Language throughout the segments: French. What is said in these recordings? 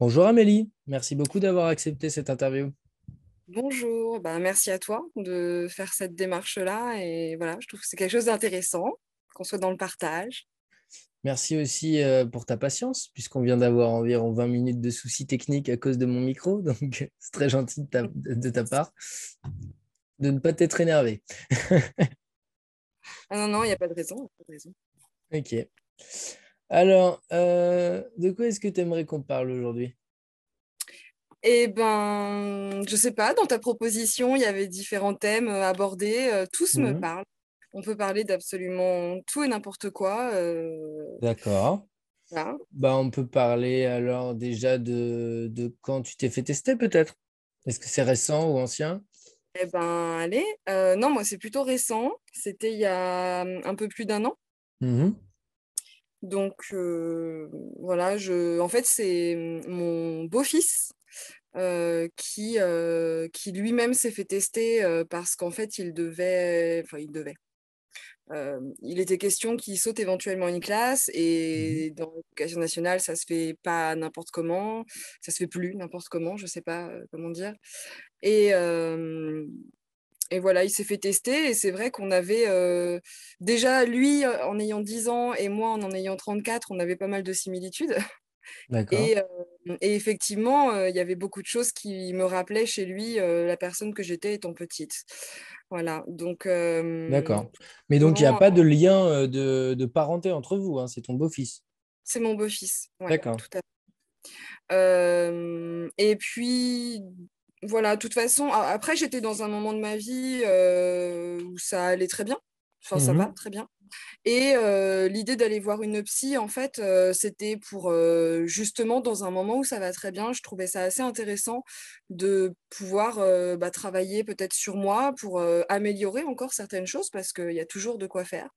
Bonjour Amélie, merci beaucoup d'avoir accepté cette interview. Bonjour, eh ben, merci à toi de faire cette démarche-là. Et voilà, je trouve que c'est quelque chose d'intéressant, qu'on soit dans le partage. Merci aussi euh, pour ta patience, puisqu'on vient d'avoir environ 20 minutes de soucis techniques à cause de mon micro. Donc, c'est très gentil de ta, part de ne pas t'être énervé. Ah non, non, il n'y a pas de raison. Pas de raison. Ok. Alors, euh, de quoi est-ce que tu aimerais qu'on parle aujourd'hui eh bien, je ne sais pas, dans ta proposition, il y avait différents thèmes euh, abordés, euh, tous me mhm. parlent. On peut parler d'absolument tout et n'importe quoi. D'accord. Bah, on peut parler alors déjà de, quand tu t'es fait tester peut-être. Est-ce que c'est récent ou ancien Eh ben, allez. non, moi, c'est plutôt récent. C'était il y a hum, un peu plus d'un an. Mhm. Donc euh, voilà, je, en fait, c'est mon beau-fils euh, qui, euh, qui lui-même s'est fait tester parce qu'en fait, il devait, enfin, il devait. il était question qu'il saute éventuellement une classe mmh et dans l'éducation nationale, ça se fait pas n'importe comment, ça se fait plus n'importe comment, je sais pas comment dire. Et et voilà, il s'est fait tester et c'est vrai qu'on avait euh, déjà lui euh, en ayant 10 ans et moi en en ayant 34, on avait pas mal de similitudes. Et, euh, et, effectivement, il y avait beaucoup de choses qui me rappelaient chez lui la personne que j'étais étant petite. Voilà, donc. D'accord. Mais donc, il n'y a pas de lien de, parenté entre vous, hein, c'est ton beau-fils. C'est mon beau-fils. Ouais, D'accord. et puis, voilà, de toute façon, après, j'étais dans un moment de ma vie euh, où ça allait très bien. Enfin, ça mhm. va très bien. Et euh, l'idée d'aller voir une psy, en fait, euh, c'était pour justement dans un moment où ça va très bien. Je trouvais ça assez intéressant de pouvoir bah, travailler peut-être sur moi pour améliorer encore certaines choses parce qu'il y a toujours de quoi faire.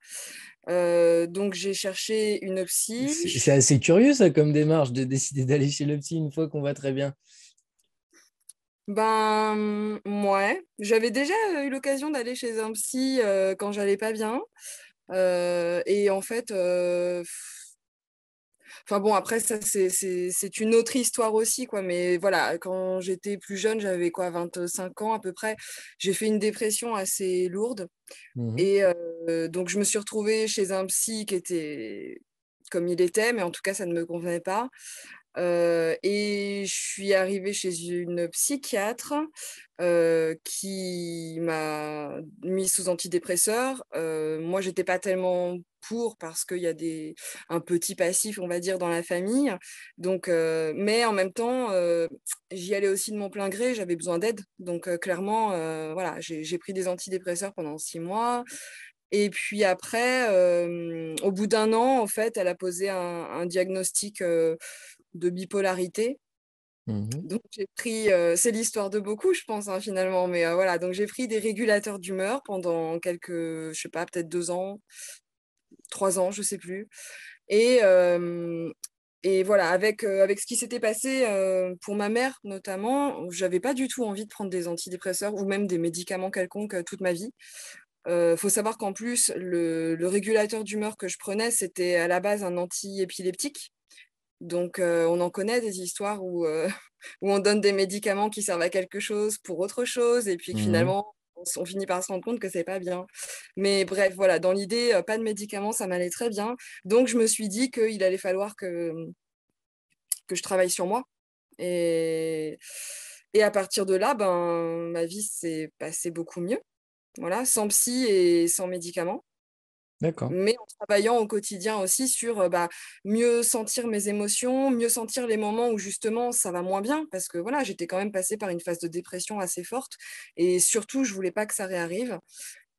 donc j'ai cherché une psy. C'est assez curieux ça comme démarche de décider d'aller chez le psy une fois qu'on va très bien. Ben, ouais. J'avais déjà euh, eu l'occasion d'aller chez un psy euh, quand j'allais pas bien. Euh, et en fait, enfin bon, après, ça, c'est une autre histoire aussi, quoi. Mais voilà, quand j'étais plus jeune, j'avais quoi, 25 ans à peu près, j'ai fait une dépression assez lourde. Mmh et donc, je me suis retrouvée chez un psy qui était comme il était, mais en tout cas, ça ne me convenait pas et je suis arrivée chez une psychiatre qui m'a mis sous antidépresseur. Euh, moi, j'étais pas tellement pour parce qu'il y a des, un petit passif, on va dire, dans la famille. Donc, mais en même temps, j'y allais aussi de mon plein gré. J'avais besoin d'aide. Donc, clairement, voilà, j'ai pris des antidépresseurs pendant six mois. Et puis après, au bout d'un an, en fait, elle a posé un, diagnostic euh, de bipolarité. Mhm. Donc j'ai pris, euh, c'est l'histoire de beaucoup, je pense hein, finalement, mais euh, voilà, donc j'ai pris des régulateurs d'humeur pendant quelques, je sais pas, peut-être deux ans, trois ans, je sais plus, et euh, et voilà, avec, avec ce qui s'était passé pour ma mère notamment, j'avais pas du tout envie de prendre des antidépresseurs ou même des médicaments quelconques toute ma vie. Euh, faut savoir qu'en plus, le, régulateur d'humeur que je prenais, c'était à la base un anti-épileptique. Donc, euh, on en connaît des histoires euh, où, on donne des médicaments qui servent à quelque chose pour autre chose, et puis mmh finalement, on, finit par se rendre compte que c'est pas bien. Mais bref, voilà, dans l'idée, euh, pas de médicaments, ça m'allait très bien. Donc, je me suis dit qu'il allait falloir mmh, que, je travaille sur moi. Et, et à partir de là, ben, ma vie s'est passée beaucoup mieux. Voilà, sans psy et sans médicaments. Mais en travaillant au quotidien aussi sur euh, bah, mieux sentir mes émotions, mieux sentir les moments où justement ça va moins bien, parce que voilà, j'étais quand même passée par une phase de dépression assez forte, et surtout, je voulais pas que ça réarrive.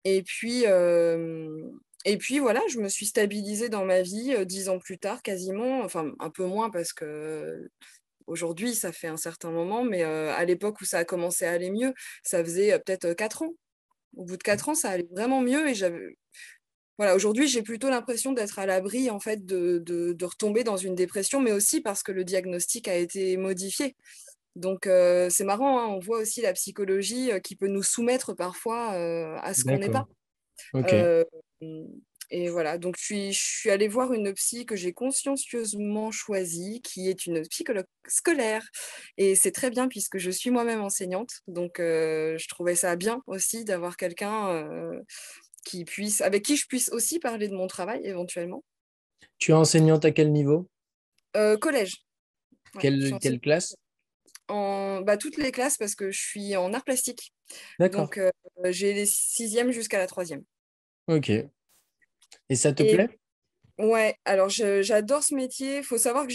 Et puis, euh, et puis voilà, je me suis stabilisée dans ma vie euh, dix ans plus tard, quasiment, enfin un peu moins parce que aujourd'hui, ça fait un certain moment, mais à l'époque où ça a commencé à aller mieux, ça faisait peut-être quatre ans. Au bout de quatre ans, ça allait vraiment mieux et j'avais voilà, aujourd'hui, j'ai plutôt l'impression d'être à l'abri en fait de, de, retomber dans une dépression, mais aussi parce que le diagnostic a été modifié. Donc euh, c'est marrant, hein, on voit aussi la psychologie euh, qui peut nous soumettre parfois euh, à ce qu'on n'est pas. et voilà, donc je suis, je suis, allée voir une psy que j'ai consciencieusement choisie, qui est une psychologue scolaire. Et c'est très bien puisque je suis moi-même enseignante. Donc je trouvais ça bien aussi d'avoir quelqu'un qui puisse, avec qui je puisse aussi parler de mon travail éventuellement. Tu es enseignante à quel niveau euh, Collège. quelle, classe en, bah, Toutes les classes parce que je suis en art plastique. D'accord. Donc euh, j'ai les sixièmes jusqu'à la troisième. Ok. Et ça te plaît Ouais, alors j'adore ce métier. Il faut savoir que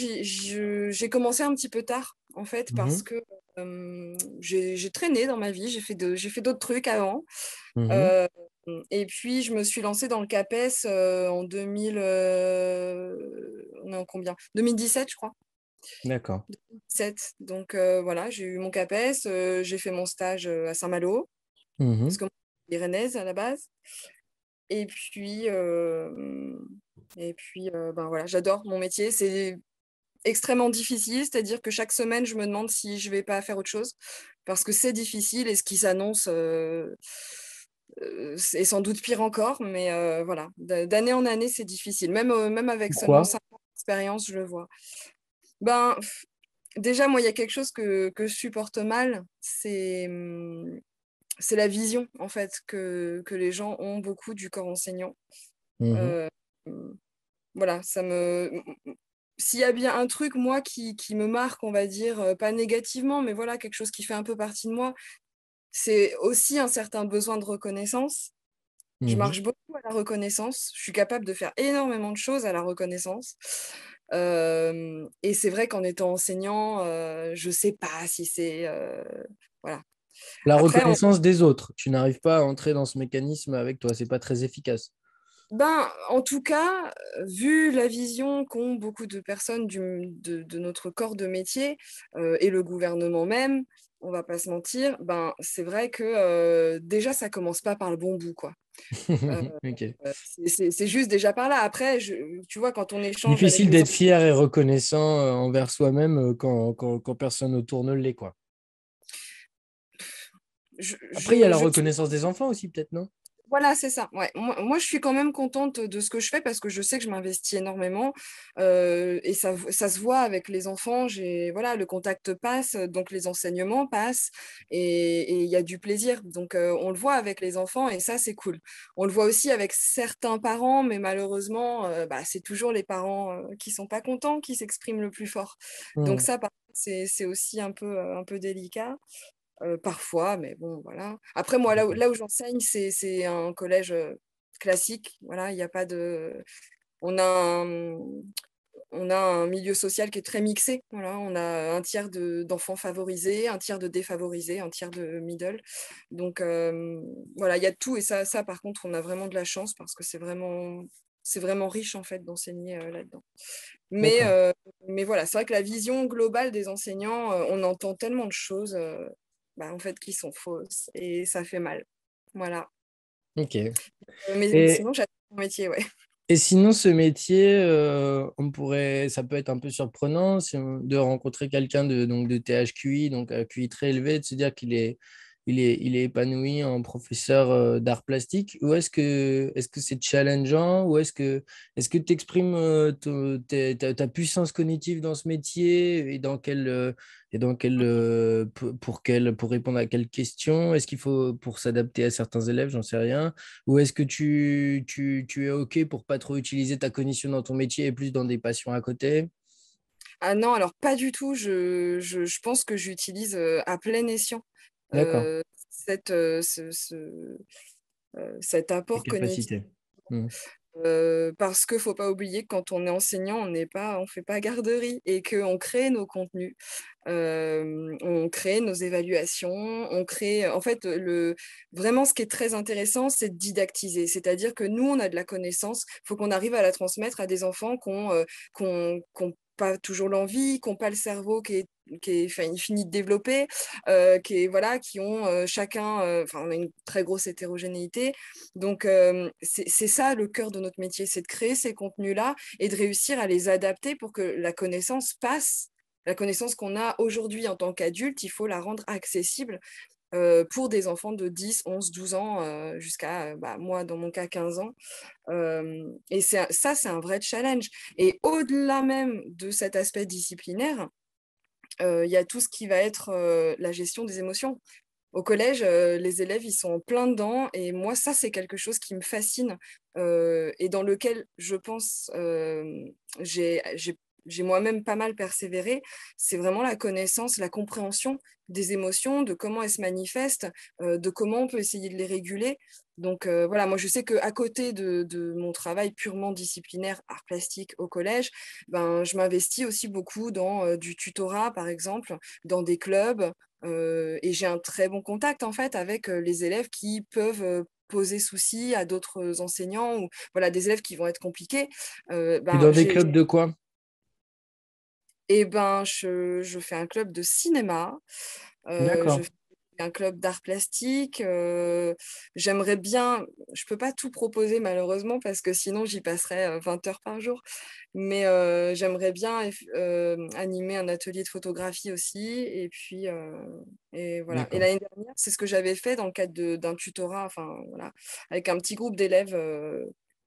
j'ai, commencé un petit peu tard, en fait, mmh parce que euh, j'ai, traîné dans ma vie, j'ai fait, de, j'ai fait d'autres trucs avant. Mmh Mmh. Et puis, je me suis lancée dans le CAPES euh, en euh, combien 2017, je crois. D'accord. Donc, euh, voilà, j'ai eu mon CAPES, j'ai fait mon stage à Saint-Malo, mmh parce que moi, à la base. Et puis, et puis ben voilà, j'adore mon métier. C'est extrêmement difficile, c'est-à-dire que chaque semaine, je me demande si je ne vais pas faire autre chose, parce que c'est difficile et ce qui s'annonce euh, et sans doute pire encore, mais euh, voilà, d'année en année, c'est difficile. Même, euh, même avec seulement 5 ans d'expérience, je le vois. Ben, déjà, moi, il y a quelque chose que, que je supporte mal, c'est hmm, c'est la vision en fait que, que, les gens ont beaucoup du corps enseignant. Mmh voilà, ça me. S'il y a bien un truc, moi, qui, qui, me marque, on va dire, pas négativement, mais voilà, quelque chose qui fait un peu partie de moi, c'est aussi un certain besoin de reconnaissance. Je mmh marche beaucoup à la reconnaissance. Je suis capable de faire énormément de choses à la reconnaissance. et c'est vrai qu'en étant enseignant, euh, je ne sais pas si c'est... Euh, voilà. La reconnaissance des autres. Tu n'arrives pas à entrer dans ce mécanisme avec toi. C'est pas très efficace. Ben, en tout cas, vu la vision qu'ont beaucoup de personnes de, notre corps de métier euh, et le gouvernement même, on va pas se mentir, ben, c'est vrai que déjà, ça commence pas par le bon bout. quoi. Euh, euh, c'est juste déjà par là. Après, tu vois, quand on échange. Difficile d'être fier et reconnaissant envers soi-même quand, personne autour ne l'est. quoi. Après, il y a la reconnaissance des enfants aussi, peut-être, non voilà, c'est ça. Moi, je suis quand même contente de ce que je fais parce que je sais que je m'investis énormément euh, et ça, se voit avec les enfants. voilà, le contact passe, donc les enseignements passent et il y a du plaisir. Donc euh, on le voit avec les enfants et ça c'est cool. On le voit aussi avec certains parents, mais malheureusement, euh, bah, c'est toujours les parents qui sont pas contents qui s'expriment le plus fort. Donc mmh. ça, c'est aussi un peu, un peu délicat. Euh, parfois, mais bon, voilà. Après, moi, là où, j'enseigne, c'est un collège euh, classique. Voilà, il n'y a pas de. On a un, on a un milieu social qui est très mixé. Voilà, on a un tiers d'enfants favorisés, un tiers de défavorisés, un tiers de middle. Donc euh, voilà, il y a tout et ça, ça par contre, on a vraiment de la chance parce que c'est vraiment c'est vraiment riche en fait d'enseigner là-dedans. Mais mais voilà, c'est vrai que la vision globale des enseignants, on entend tellement de choses. Bah, en fait, qui sont fausses et ça fait mal. Voilà. Ok. Euh, mais et... sinon, j'adore métier, ouais. Et sinon, ce métier, euh, on pourrait, ça peut être un peu surprenant de rencontrer quelqu'un de, donc, de THQI, donc à QI très élevé, de se dire qu'il est il est, épanoui en professeur euh, d'art plastique Ou est-ce que c'est challengeant Ou est-ce que tu exprimes euh, ta, puissance cognitive dans ce métier Et, dans quel, euh, pour, quel, pour répondre à quelles questions Est-ce qu'il faut pour s'adapter à certains élèves J'en sais rien. Ou est-ce que tu, es OK pour pas trop utiliser ta cognition dans ton métier et plus dans des passions à côté ah non, alors pas du tout. Je, je pense que j'utilise à plein escient d'accord euh, cette, euh, ce, euh, cet apport mmh. parce qu'il ne faut pas oublier que quand on est enseignant, on n'est pas, on fait pas garderie et qu'on crée nos contenus, on crée nos évaluations, on crée. En fait, le, vraiment, ce qui est très intéressant, c'est de didactiser. C'est-à-dire que nous, on a de la connaissance, il faut qu'on arrive à la transmettre à des enfants qu'on qu'on pas toujours l'envie, qui n'ont pas le cerveau qui est qui fini de développer, euh, qui voilà, qui ont euh, chacun, euh, enfin on a une très grosse hétérogénéité. Donc c'est ça le cœur de notre métier, c'est de créer ces contenus-là et de réussir à les adapter pour que la connaissance passe. La connaissance qu'on a aujourd'hui en tant qu'adulte, il faut la rendre accessible euh, pour des enfants de 10, 11, 12 ans, euh, jusqu'à euh, bah, moi, dans mon cas, 15 ans. Euh, et ça, c'est un vrai challenge. Et au-delà même de cet aspect disciplinaire, il y a tout ce qui va être la gestion des émotions. Au collège, les élèves, ils sont en plein dedans. Et moi, ça, c'est quelque chose qui me fascine et dans lequel, je pense, j'ai j'ai moi-même pas mal persévéré, c'est vraiment la connaissance, la compréhension des émotions, de comment elles se manifestent, euh, de comment on peut essayer de les réguler. Donc euh, voilà, moi je sais qu'à côté de, mon travail purement disciplinaire, art plastique au collège, ben, je m'investis aussi beaucoup dans euh, du tutorat par exemple, dans des clubs, et j'ai un très bon contact en fait avec les élèves qui peuvent poser souci à d'autres enseignants ou voilà des élèves qui vont être compliqués. dans ben, des clubs de quoi et eh ben, je, fais un club de cinéma. Euh, un club d'art plastique. Euh, j'aimerais bien, je peux pas tout proposer malheureusement parce que sinon j'y passerai 20 euh, heures par jour, mais j'aimerais bien animer un atelier de photographie aussi. Et puis, et voilà. Et l'année dernière, c'est ce que j'avais fait dans le cadre d'un tutorat, enfin voilà, avec un petit groupe d'élèves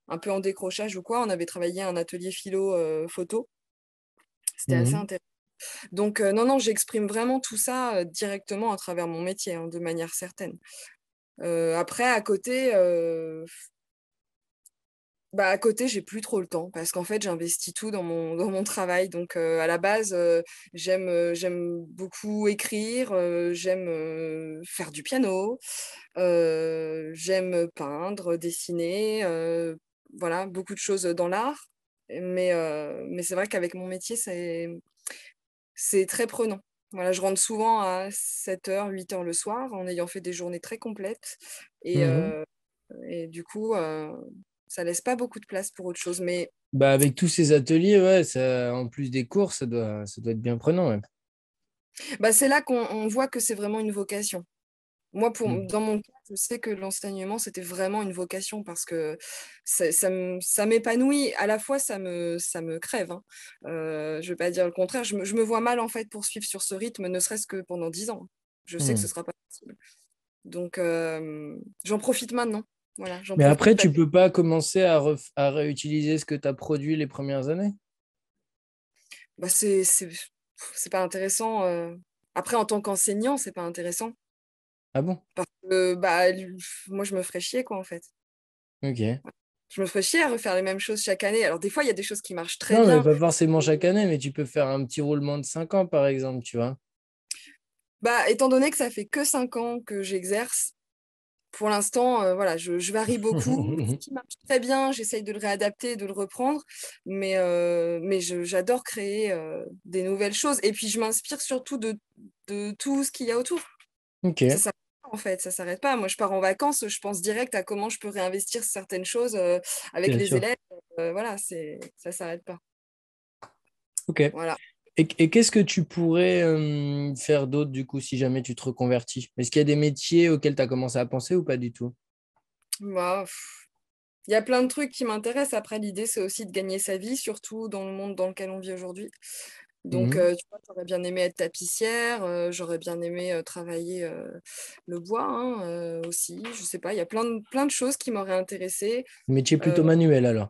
un peu en décrochage ou quoi. On avait travaillé un atelier philo photo c'était assez mmh intéressant. Donc, euh, non, non, j'exprime vraiment tout ça euh, directement à travers mon métier, hein, de manière certaine. Euh, après, à côté, bah, à côté, j'ai plus trop le temps parce qu'en fait, j'investis tout dans mon, dans mon travail. Donc, à la base, j'aime, j'aime beaucoup écrire, j'aime faire du piano, j'aime peindre, dessiner, voilà, beaucoup de choses dans l'art. Mais, euh, mais c'est vrai qu'avec mon métier, c'est très prenant. Voilà, je rentre souvent à 7h, 8h le soir en ayant fait des journées très complètes. Mmh euh, et, du coup, euh, ça laisse pas beaucoup de place pour autre chose. Mais... Bah, avec tous ces ateliers, en plus des cours, ça doit, être bien prenant. Bah c'est là qu'on voit que c'est vraiment une vocation. Moi, pour, mmh. dans mon je sais que l'enseignement, c'était vraiment une vocation parce que ça, m'épanouit. À la fois, ça me, ça me crève. Hein. Euh, je ne vais pas dire le contraire. Je me, vois mal, en fait, poursuivre sur ce rythme, ne serait-ce que pendant 10 ans. Je sais que ce ne mmh. sera pas possible. Donc, euh, j'en profite maintenant. Voilà, Mais après, tu ne peux pas commencer à, réutiliser ce que tu as produit les premières années bah, C'est pas intéressant. Euh. Après, en tant qu'enseignant, c'est pas intéressant. Ah bon Parce que bah, moi, je me ferais chier, quoi, en fait. Ok. Je me ferais chier à refaire les mêmes choses chaque année. Alors, des fois, il y a des choses qui marchent très non, bien. Non, pas forcément chaque année, mais tu peux faire un petit roulement de 5 ans, par exemple, tu vois. Bah, étant donné que ça fait que 5 ans que j'exerce, pour l'instant, euh, voilà, je, varie beaucoup. Ce qui marche très bien, j'essaye de le réadapter, de le reprendre, mais, euh, mais j'adore créer euh, des nouvelles choses. Et puis, je m'inspire surtout de, de, tout ce qu'il y a autour. Ok. C'est ça en fait, ça s'arrête pas. Moi, je pars en vacances, je pense direct à comment je peux réinvestir certaines choses euh, avec les élèves. Euh, voilà, c'est ça s'arrête pas. Ok. Voilà. Et, qu'est-ce que tu pourrais faire d'autre du coup si jamais tu te reconvertis Est-ce qu'il y a des métiers auxquels tu as commencé à penser ou pas du tout Il y a plein de trucs qui m'intéressent. Après, l'idée, c'est aussi de gagner sa vie, surtout dans le monde dans lequel on vit aujourd'hui. Donc, mmh euh, tu vois, j'aurais bien aimé être tapissière, euh, j'aurais bien aimé euh, travailler le bois hein, aussi. Je sais pas, il y a plein de, plein de choses qui m'auraient intéressé. Métier plutôt manuel alors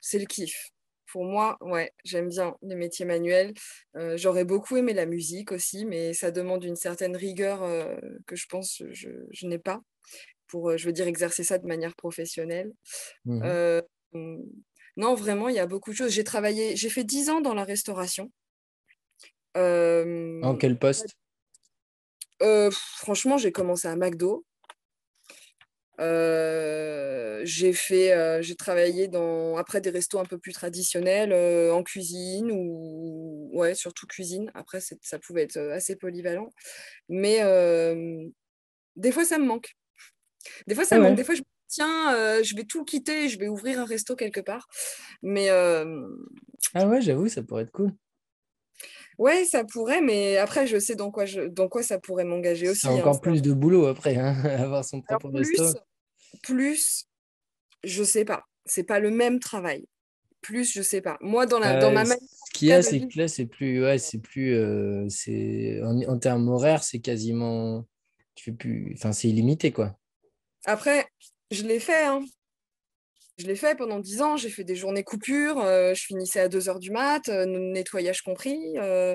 C'est le kiff. Pour moi, ouais, j'aime bien les métiers manuels. j'aurais beaucoup aimé la musique aussi, mais ça demande une certaine rigueur que je pense je, je n'ai pas pour, je veux dire, exercer ça de manière professionnelle. Mmh non, vraiment, il y a beaucoup de choses. J'ai travaillé, j'ai fait 10 ans dans la restauration. Euh, en quel poste euh, Franchement, j'ai commencé à McDo. Euh, j'ai fait, j'ai travaillé dans après des restos un peu plus traditionnels, en cuisine ou ouais, surtout cuisine. Après, ça pouvait être assez polyvalent, mais des fois ça me manque. Des fois ça ah manque. Des fois je tiens, euh, je vais tout quitter, je vais ouvrir un resto quelque part. Mais. Euh, ah ouais, j'avoue, ça pourrait être cool. Ouais, ça pourrait, mais après, je sais dans quoi, je, dans quoi ça pourrait m'engager aussi. Hein, c'est encore plus de boulot après, hein, avoir son propre resto. Plus, je je sais pas. C'est pas le même travail. Plus, je sais pas. Moi, dans, la, dans ma manière. Ce qu'il a, c'est que là, c'est plus. c'est plus. Euh, c'est en, termes horaires, c'est quasiment. Tu Enfin, c'est illimité, quoi. Après, je l'ai fait. Hein. Je l'ai fait pendant dix ans. J'ai fait des journées coupures. Euh, je finissais à 2 heures du mat, euh, nettoyage compris. Euh,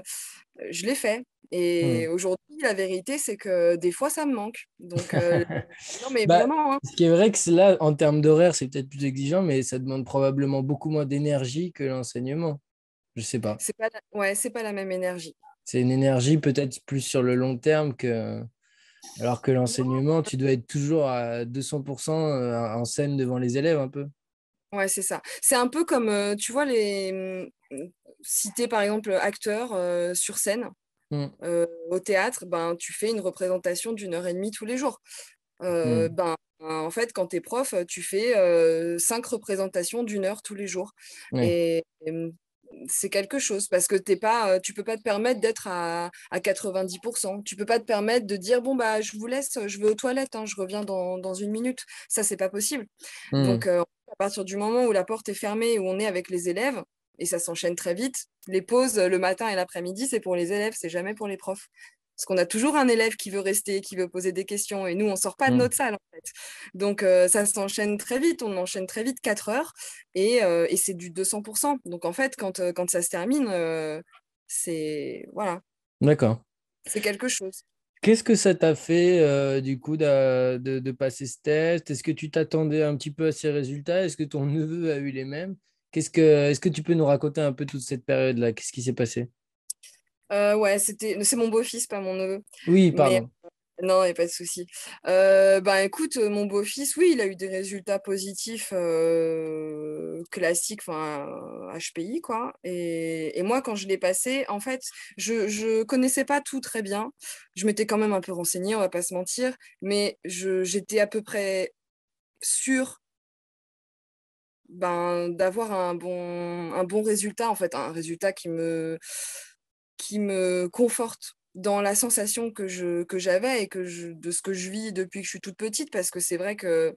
je l'ai fait. Et hmm. aujourd'hui, la vérité, c'est que des fois, ça me manque. Donc, bah, hein. Ce qui est vrai que là, en termes d'horaire, c'est peut-être plus exigeant, mais ça demande probablement beaucoup moins d'énergie que l'enseignement. Je sais pas. C'est pas c'est pas la même énergie. C'est une énergie peut-être plus sur le long terme que. Alors que l'enseignement, tu dois être toujours à 200% euh, en scène devant les élèves un peu. Ouais, c'est ça. C'est un peu comme, euh, tu vois, les mm, es, par exemple acteur euh, sur scène. Hmm. au théâtre, ben, tu fais une représentation d'une heure et demie tous les jours. Hmm. ben, en fait, quand tu es prof, tu fais cinq représentations d'une heure tous les jours. Mm, c'est quelque chose parce que t'es pas, tu peux pas te permettre d'être à, 90%. Tu peux pas te permettre de dire bon bah je vous laisse, je vais aux toilettes, hein, je reviens dans, une minute. Ça c'est pas possible. Mmh. Donc à partir du moment où la porte est fermée, où on est avec les élèves, et ça s'enchaîne très vite. Les pauses le matin et l'après-midi, c'est pour les élèves, c'est jamais pour les profs. Parce qu'on a toujours un élève qui veut rester, qui veut poser des questions, et nous, on ne sort pas de mmh. notre salle, en fait. Donc, euh, ça s'enchaîne très vite, on enchaîne très vite 4 heures, euh, et, c'est du 200%. Donc, en fait, quand, euh, ça se termine, c'est. Voilà. D'accord. C'est quelque chose. Qu'est-ce que ça t'a fait du coup de, passer ce test Est-ce que tu t'attendais un petit peu à ces résultats Est-ce que ton neveu a eu les mêmes que, Est-ce que tu peux nous raconter un peu toute cette période-là Qu'est-ce qui s'est passé euh, ouais, c'était, c'est mon beau-fils, pas mon neveu. Oui, pardon. non, il n'y a pas de souci. ben écoute, euh, mon beau-fils, oui, il a eu des résultats positifs classiques, enfin HPI, quoi. Et, moi, quand je l'ai passé, en fait, je ne connaissais pas tout très bien. Je m'étais quand même un peu renseignée, on va pas se mentir, mais j'étais à peu près sûre ben, d'avoir un bon, un bon résultat, en fait, un résultat qui me, qui me conforte dans la sensation que je que j'avais et que je, de ce que je vis depuis que je suis toute petite parce que c'est vrai que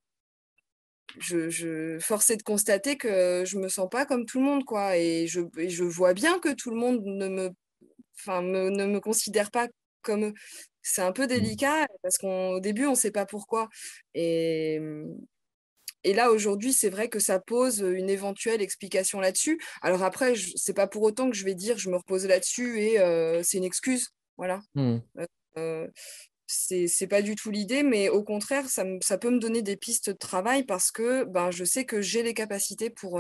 je, forçais de constater que je me sens pas comme tout le monde quoi et je, je vois bien que tout le monde ne me enfin ne me considère pas comme c'est un peu mmh. délicat parce qu'au début on sait pas pourquoi et et là, aujourd'hui, c'est vrai que ça pose une éventuelle explication là-dessus. Alors après, ce n'est pas pour autant que je vais dire je me repose là-dessus et c'est une excuse. Voilà. n'est mmh. euh, euh, c'est, pas du tout l'idée, mais au contraire, ça, peut me donner des pistes de travail parce que ben, je sais que j'ai les capacités pour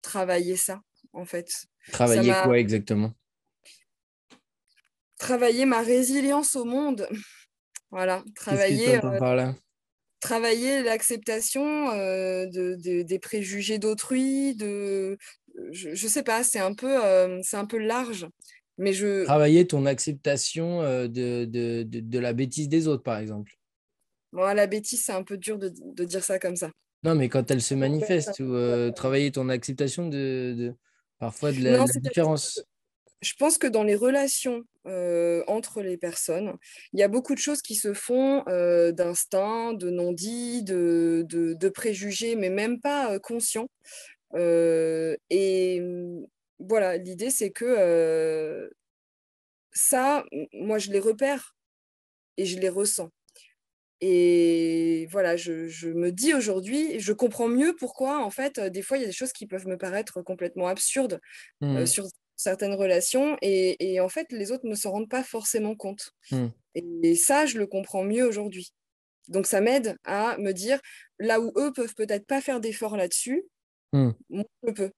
travailler ça, en fait. Travailler quoi exactement Travailler ma résilience au monde. voilà, travailler travailler l'acceptation euh, des préjugés d'autrui, de, je, ne sais pas, c'est un peu, euh, c'est un peu large. Mais je... Travailler ton acceptation euh, de, la bêtise des autres, par exemple. Bon, la bêtise, c'est un peu dur de, dire ça comme ça. Non, mais quand elle se manifeste, travailler ton acceptation de, parfois de la différence. Je pense que dans les relations euh, entre les personnes. Il y a beaucoup de choses qui se font euh, d'instinct, de non-dit, de, préjugés, mais même pas euh, conscients. et mm, voilà, l'idée, c'est que ça, moi, je les repère et je les ressens. Et voilà, je, me dis aujourd'hui, je comprends mieux pourquoi, en fait, des fois, il y a des choses qui peuvent me paraître complètement absurdes mmh. sur certaines relations et, en fait les autres ne se rendent pas forcément compte. Hmm. Et, ça, je le comprends mieux aujourd'hui. Donc ça m'aide à me dire là où eux peuvent peut-être pas faire d'efforts là-dessus, hmm. moi je peux.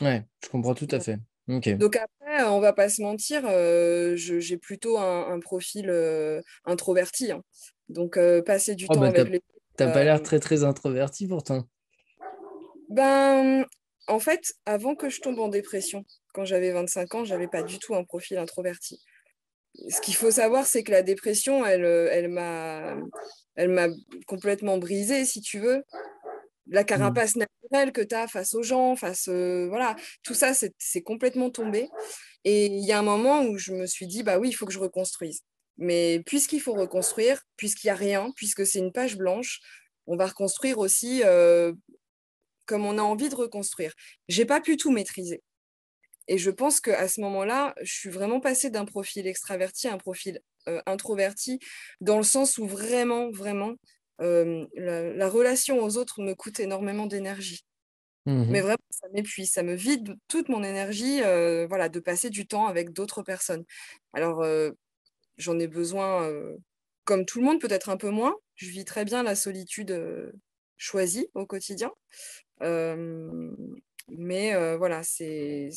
Ouais, je comprends tout à fait. Okay. Donc après, on va pas se mentir, euh, j'ai plutôt un, profil euh, introverti. Hein. Donc euh, passer du oh, temps bah, avec les. T'as pas l'air très très introverti pourtant. Ben en fait, avant que je tombe en dépression, quand j'avais 25 ans, j'avais pas du tout un profil introverti. Ce qu'il faut savoir, c'est que la dépression, elle, euh, elle m'a, elle m'a complètement brisée, si tu veux. La mmh. carapace naturelle que tu as face aux gens, face, euh, voilà, tout ça, c'est, complètement tombé. Et il y a un moment où je me suis dit, bah oui, il faut que je reconstruise. Mais puisqu'il faut reconstruire, puisqu'il n'y a rien, puisque c'est une page blanche, on va reconstruire aussi euh, comme on a envie de reconstruire. J'ai pas pu tout maîtriser. Et je pense qu'à ce moment-là, je suis vraiment passée d'un profil extraverti à un profil euh, introverti, dans le sens où vraiment, vraiment, euh, la, relation aux autres me coûte énormément d'énergie. Mmh Mais vraiment, ça m'épuise, ça me vide toute mon énergie euh, voilà, de passer du temps avec d'autres personnes. Alors, j'en ai besoin, comme tout le monde, peut-être un peu moins. Je vis très bien la solitude choisie au quotidien. Euh, mais euh, voilà, c'est.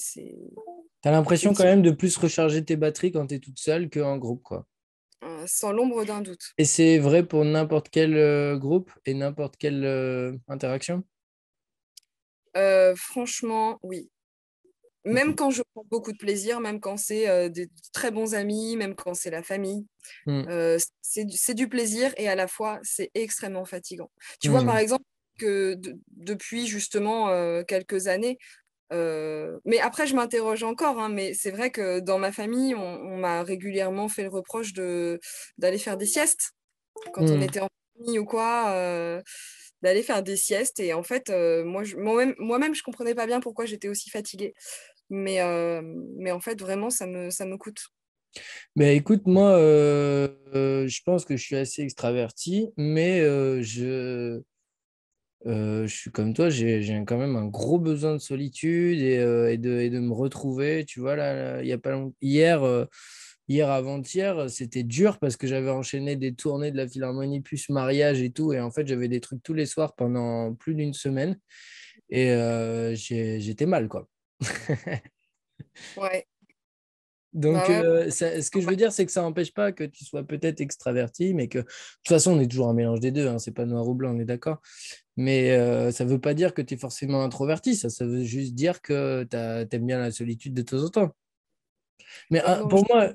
T'as l'impression quand même de plus recharger tes batteries quand t'es toute seule qu'en groupe, quoi. Euh, sans l'ombre d'un doute. Et c'est vrai pour n'importe quel groupe et n'importe quelle interaction franchement, oui. Même quand je prends beaucoup de plaisir, même quand c'est des très bons amis, même quand c'est la famille, hmm. c'est du, plaisir et à la fois c'est extrêmement fatigant. Tu vois, hmm. par exemple, que depuis justement euh, quelques années. Euh, mais après, je m'interroge encore, hein, mais c'est vrai que dans ma famille, on, m'a régulièrement fait le reproche d'aller faire des siestes quand on hmm. était en famille ou quoi, euh, d'aller faire des siestes. Et en fait, moi-même, je, moi moi -même, je comprenais pas bien pourquoi j'étais aussi fatiguée. Mais, mais en fait, vraiment, ça me, ça me coûte. Mais écoute, moi, je pense que je suis assez extraverti, mais je je suis comme toi, j'ai quand même un gros besoin de solitude et, de, me retrouver. Tu vois, là, il a pas hier, hier avant-hier, c'était dur parce que j'avais enchaîné des tournées de la Philharmonie plus mariage et tout. Et en fait, j'avais des trucs tous les soirs pendant plus d'une semaine. Et j'étais mal, quoi. ouais. Bah Donc, ce que je veux dire, c'est que ça n'empêche pas que tu sois peut-être extraverti, mais que de toute façon, on est toujours un mélange des deux. Hein, c'est pas noir ou blanc, on est d'accord. Mais euh, ça ne veut pas dire que tu es forcément introverti, ça, veut juste dire que tu aimes bien la solitude de temps en temps. Mais ah euh, pour moi.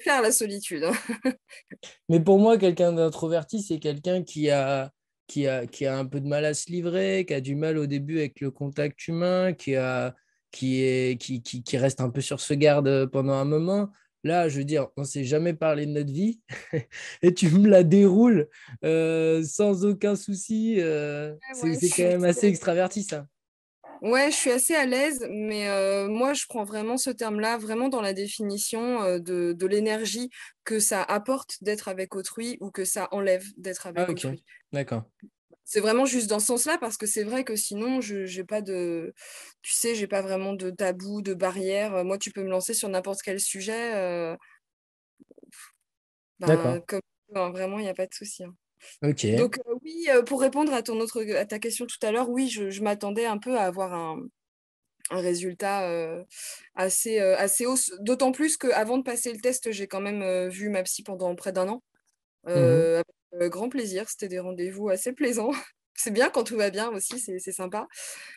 Faire la solitude. Hein. mais pour moi, quelqu'un d'introverti, c'est quelqu'un qui a, qui, a, qui a un peu de mal à se livrer, qui a du mal au début avec le contact humain, qui, a, qui, est, qui, qui reste un peu sur ce garde pendant un moment. Là, je veux dire, on ne s'est jamais parlé de notre vie et tu me la déroules euh, sans aucun souci. Euh, c'est quand même assez extraverti, ça. Ouais, je suis assez à l'aise, mais euh, moi, je prends vraiment ce terme-là, vraiment dans la définition de, l'énergie que ça apporte d'être avec autrui ou que ça enlève d'être avec ah, autrui. D'accord c'est vraiment juste dans ce sens-là parce que c'est vrai que sinon je j'ai pas de tu sais j'ai pas vraiment de tabou de barrière euh, moi tu peux me lancer sur n'importe quel sujet euh... Ben, vraiment il n'y a pas de souci hein. donc euh, oui euh, pour répondre à ton autre à ta question tout à l'heure oui je, m'attendais un peu à avoir un, résultat assez, assez haut, d'autant plus qu'avant de passer le test, j'ai quand même vu ma psy pendant près d'un an. Mmh euh, grand plaisir, c'était des rendez-vous assez plaisants. c'est bien quand tout va bien aussi, c'est sympa.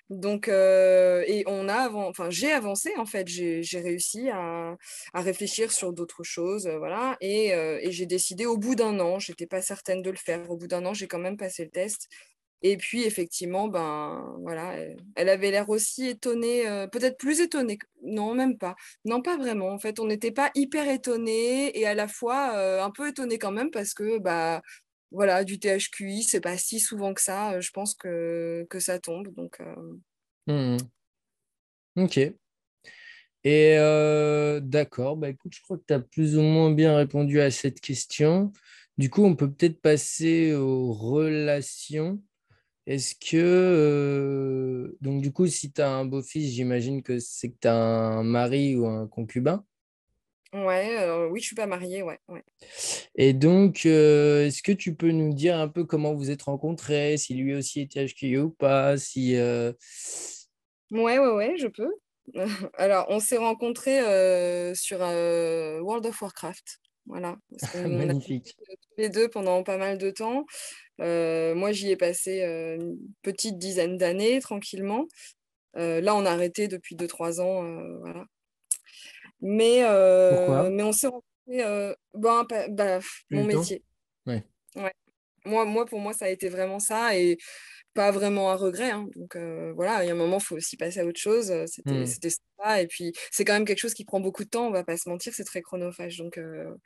Donc, euh, et on a, avant, enfin, j'ai avancé en fait, j'ai réussi à, réfléchir sur d'autres choses, euh, voilà. Et, j'ai décidé au bout d'un an, j'étais pas certaine de le faire. Au bout d'un an, j'ai quand même passé le test. Et puis effectivement, ben voilà, elle avait l'air aussi étonnée, peut-être plus étonnée. Non, même pas. Non, pas vraiment. En fait, on n'était pas hyper étonnés et à la fois un peu étonnée quand même parce que bah voilà, du THQI, c'est pas si souvent que ça. Euh, je pense que, que ça tombe. Donc, euh. mmh Ok. Et euh, d'accord, bah, écoute, je crois que tu as plus ou moins bien répondu à cette question. Du coup, on peut peut-être passer aux relations. Est-ce que. donc, du coup, si tu as un beau-fils, j'imagine que c'est que tu as un mari ou un concubin. Ouais, euh, oui, je ne suis pas mariée, ouais. Et donc, euh, est-ce que tu peux nous dire un peu comment vous êtes rencontrés, si lui aussi était HQI ou pas, si... Euh, ouais, ouais, je peux. Alors, on s'est rencontrés sur World of Warcraft. Voilà. Magnifique. les deux pendant pas mal de temps. moi, j'y ai passé une petite dizaine d'années tranquillement. là, on a arrêté depuis 2-3 ans. voilà. Mais, euh, mais on s'est rencontré euh, bah, bah, mon métier. Ouais. Moi, pour moi, ça a été vraiment ça. Et pas vraiment un regret. Hein. Donc euh, voilà, il y a un moment, il faut aussi passer à autre chose. C'était ça hmm. Et puis, c'est quand même quelque chose qui prend beaucoup de temps, on va pas se mentir, c'est très chronophage. Donc,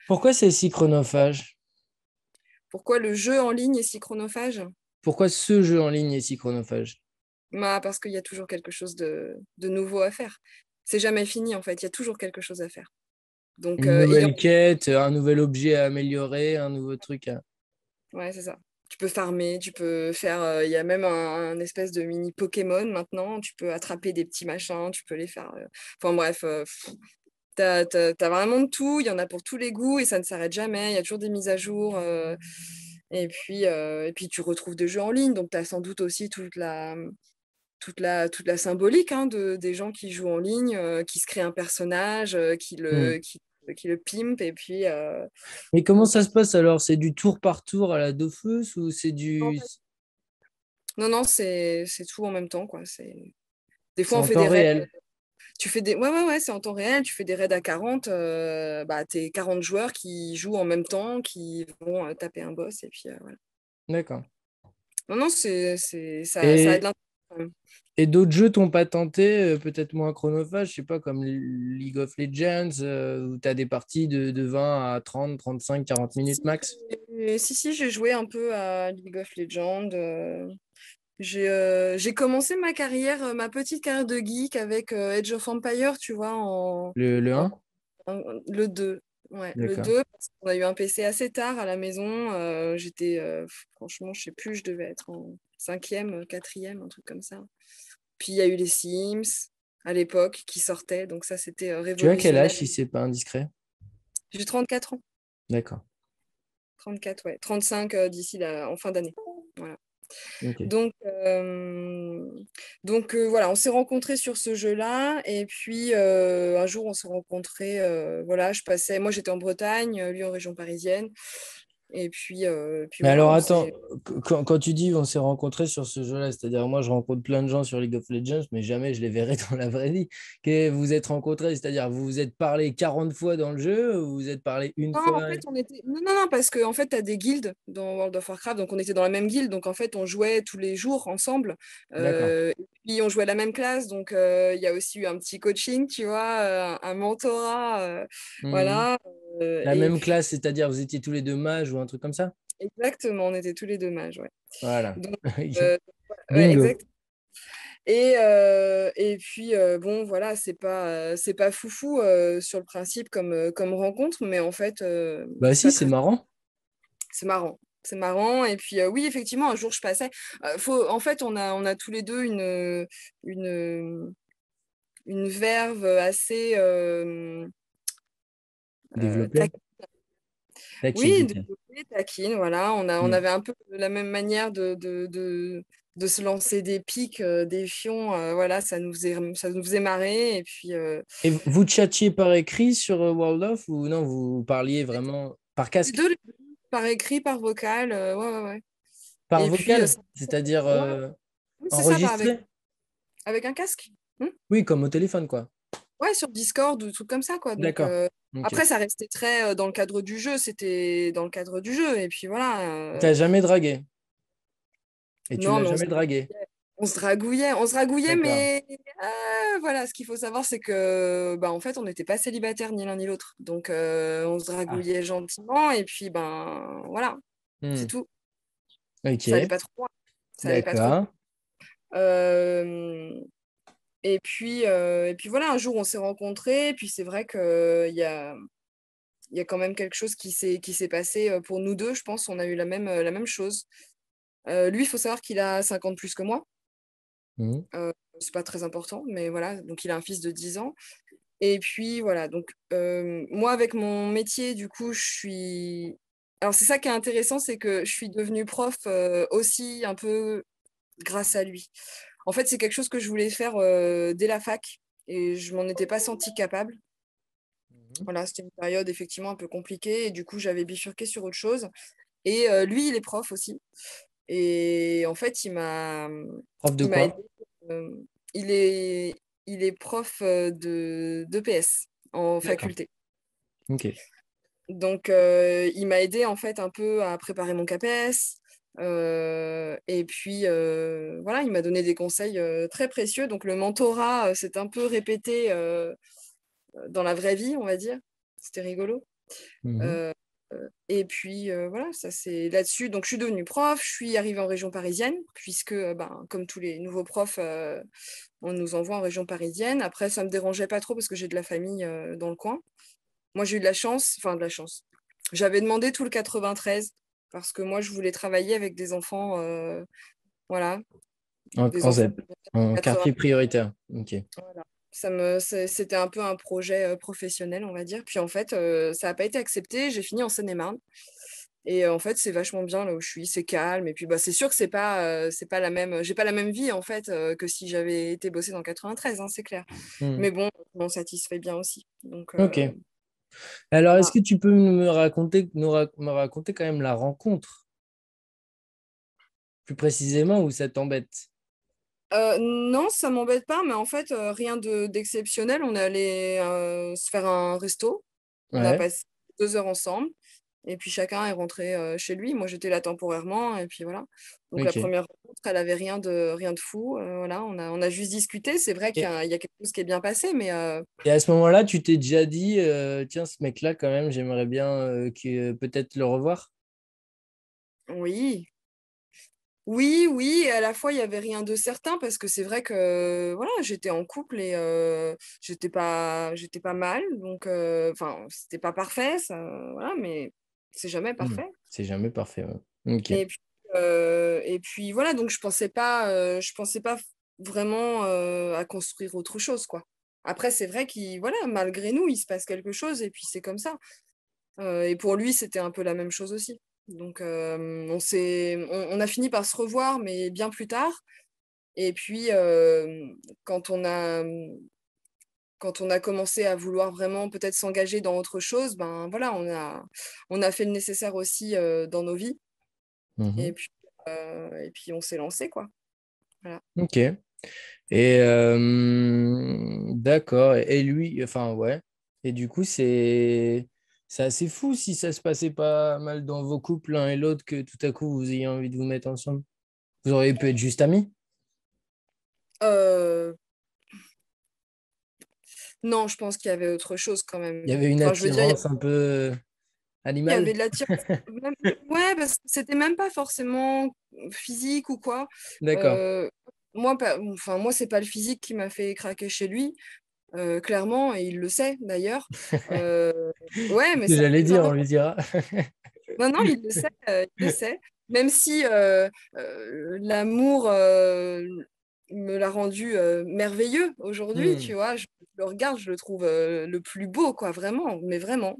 Pourquoi c'est si chronophage Pourquoi le jeu en ligne est si chronophage Pourquoi ce jeu en ligne est si chronophage bah, Parce qu'il y a toujours quelque chose de nouveau à faire c'est jamais fini en fait, il y a toujours quelque chose à faire. Donc, une euh, nouvelle quête, un nouvel objet à améliorer, un nouveau truc à. Ouais, c'est ça. Tu peux farmer, tu peux faire. Euh, il y a même un, espèce de mini Pokémon maintenant. Tu peux attraper des petits machins, tu peux les faire. Euh, enfin bref, tu as, vraiment de tout. Il y en a pour tous les goûts et ça ne s'arrête jamais. Il y a toujours des mises à jour. Et puis, et puis tu retrouves des jeux en ligne, donc tu as sans doute aussi toute la, toute la, toute la symbolique hein, de, des gens qui jouent en ligne, euh, qui se créent un personnage, euh, qui, le, mmh. qui, le pimpe. Et puis, euh, Mais comment ça se passe alors C'est du tour par tour à la Dofus ou c'est du. Non, non, c'est tout en même temps. Quoi. c'est Des fois, on fait des raids. Tu fais des... Ouais, ouais, ouais, c'est en temps réel. Tu fais des raids à 40. bah, T'es 40 joueurs qui jouent en même temps, qui vont taper un boss. Et puis, voilà. D'accord. Non, non, c'est ça, ça et d'autres jeux t'ont pas tenté, euh, peut-être moins chronophage, je sais pas, comme League of Legends, euh, où tu as des parties de, 20 à 30, 35, 40 minutes max Si, si, j'ai joué un peu à League of Legends. Euh, j'ai commencé ma carrière, ma petite carrière de geek avec Edge of Empire, tu vois. En... Le, 1 Le 2. Ouais, le 2, parce qu'on a eu un PC assez tard à la maison. J'étais, franchement, je sais plus, je devais être en cinquième, quatrième, un truc comme ça. Puis il y a eu les Sims à l'époque qui sortaient, donc ça c'était révolutionnaire. Euh, tu as quel âge si c'est pas indiscret J'ai 34 ans. D'accord. 34, ouais. 35 euh, d'ici la... en fin d'année. Voilà. Donc, euh, donc voilà, on s'est rencontrés sur ce jeu-là. Et puis un jour, on s'est rencontrés. voilà, je passais. Moi, j'étais en Bretagne, lui en région parisienne. Et puis. Euh, mais alors attends, quand, quand, tu dis on s'est rencontrés sur ce jeu-là, c'est-à-dire moi je rencontre plein de gens sur League of Legends, mais jamais je les verrai dans la vraie vie. Que vous êtes rencontrés, c'est-à-dire vous vous êtes parlé 40 fois dans le jeu, vous vous êtes parlé une non, fois. En fait, on était... Non, non, non, parce qu'en en fait, tu as des guildes dans World of Warcraft, donc on était dans la même guilde, donc en fait, on jouait tous les jours ensemble. Euh, et puis on jouait la même classe, donc euh, il y a aussi eu un petit coaching, tu vois, un mentorat, mmh. voilà. la même classe, c'est-à-dire vous étiez tous les deux mages ou un un truc comme ça Exactement, on était tous les deux mages, ouais. Voilà. Euh, et, euh, et puis, euh, bon, voilà, c'est pas, c'est pas foufou sur le principe comme, comme rencontre, mais en fait. bah, si, c'est marrant. C'est marrant. C'est marrant. Et puis, oui, effectivement, un jour, je passais. faut, en fait, on a, on a tous les deux une, une, une verve assez. Développée oui, de, taquine, voilà. On, a, on mm. avait un peu la même manière de, de, se lancer des pics, euh, des fions. Euh, voilà, ça nous, faisait, ça nous faisait marrer. Et puis. Euh, Et vous chatiez par écrit sur World of ou non Vous parliez vraiment par casque Par écrit, par vocal. ouais, ouais, ouais. Par vocal, c'est-à-dire oui, enregistré avec, un casque. Hmm oui, comme au téléphone, quoi. Ouais, sur Discord ou trucs comme ça, quoi. D'accord. Euh, après, ça restait très euh, dans le cadre du jeu, c'était dans le cadre du jeu, et puis voilà. Tu euh, T'as jamais dragué Et tu n'as jamais dragué on se dragouillait, on se dragouillait, mais voilà, ce qu'il faut savoir, c'est que, bah, en fait, on n'était pas célibataire ni l'un ni l'autre, donc on se ah. dragouillait gentiment, et puis ben voilà, hmm. c'est tout. Ça pas trop hein. Ça pas trop. Et puis, euh, et puis voilà, un jour on s'est rencontrés, et puis c'est vrai qu'il y, a, y a quand même quelque chose qui s'est passé euh, pour nous deux, je pense, on a eu la même, euh, la même chose. lui, il faut savoir qu'il a 50 plus que moi. Ce mmh. c'est pas très important, mais voilà, donc il a un fils de 10 ans. Et puis voilà, donc moi avec mon métier, du coup, je suis... Alors c'est ça qui est intéressant, c'est que je suis devenue prof aussi un peu grâce à lui. En fait, c'est quelque chose que je voulais faire euh, dès la fac et je m'en étais pas senti capable. Mhm. Voilà, c'était une période effectivement un peu compliquée et du coup, j'avais bifurqué sur autre chose. Et euh, lui, il est prof aussi. Et en fait, il m'a. Prof de quoi euh, il, est, il est prof de, PS en faculté. Ok. Donc, il m'a aidé en fait un peu à préparer mon CAPES, et puis voilà, il m'a donné des conseils très précieux. Donc le mentorat, c'est un peu répété dans la vraie vie, on va dire. C'était rigolo. Mmh et puis voilà, ça c'est là-dessus. Donc je suis devenue prof, je suis arrivée en région parisienne, puisque ben, comme tous les nouveaux profs, on nous envoie en région parisienne. Après, ça me dérangeait pas trop parce que j'ai de la famille dans le coin. Moi j'ai eu de la chance, enfin de la chance. J'avais demandé tout le 93 parce que moi, je voulais travailler avec des enfants, euh, voilà. En, quartier prioritaire, ok. Ça me, c'était un peu un projet euh, professionnel, on va dire. Puis en fait, euh, ça n'a pas été accepté. J'ai fini en Seine-et-Marne. Et en fait, c'est vachement bien là où je suis, c'est calme. Et puis, bah, c'est sûr que c'est pas, c'est pas la même, j'ai pas la même vie en fait que si j'avais été bossée dans 93, hein, c'est clair. Hmm. Mais bon, on satisfait bien aussi. Donc, ok. Alors, est-ce que tu peux me raconter, quand même la rencontre Plus précisément, où ça t'embête euh, non, ça m'embête pas, mais en fait, euh, rien d'exceptionnel. on est allé euh, se faire un resto. On a passé deux heures ensemble. Et puis chacun est rentré euh, chez lui. Moi, j'étais là temporairement. Et puis voilà. Donc la première rencontre, elle avait rien de, rien de fou. Euh, voilà, on a, on a juste discuté. C'est vrai qu'il y, a quelque chose qui est bien passé. mais euh, Et à ce moment-là, tu t'es déjà dit, tiens, ce mec-là, quand même, j'aimerais bien peut-être le revoir Oui. Oui, oui, à la fois, il n'y avait rien de certain parce que c'est vrai que voilà, j'étais en couple et j'étais pas, pas mal. Donc, enfin, c'était pas parfait, ça, voilà, mais c'est jamais hmm. parfait. C'est jamais parfait. Euh, et, puis, voilà, donc je pensais pas, euh, je pensais pas vraiment euh, à construire autre chose, quoi. Après, c'est vrai qu'il, voilà, malgré nous, il se passe quelque chose et puis c'est comme ça. et pour lui, c'était un peu la même chose aussi. Donc, on, s'est on, a fini par se revoir, mais bien plus tard. Et puis, quand on a quand on a commencé à vouloir vraiment peut-être s'engager dans autre chose, ben voilà, on a, on a fait le nécessaire aussi euh, dans nos vies. Mmh et, puis, euh, et puis on s'est lancé, quoi. Voilà. Ok. Et euh, d'accord. Et lui, enfin ouais. Et du coup, c'est c'est assez fou si ça se passait pas mal dans vos couples l'un et l'autre que tout à coup vous ayez envie de vous mettre ensemble. Vous auriez pu être juste amis. Euh, non, je pense qu'il y avait autre chose quand même. Il y avait une attirance un peu animale. Euh, il y avait de l'attirance. Ouais, parce que c'était même pas forcément physique ou quoi. D'accord. Euh, moi, enfin, moi c'est pas le physique qui m'a fait craquer chez lui. Euh, clairement, et il le sait d'ailleurs. Euh... ouais, mais j'allais dire, on lui dira. non, non, il le sait, il le sait. Même si l'amour me l'a rendu euh, merveilleux aujourd'hui, hmm. tu vois. Je le regarde, je le trouve euh, le plus beau, quoi, vraiment, mais vraiment.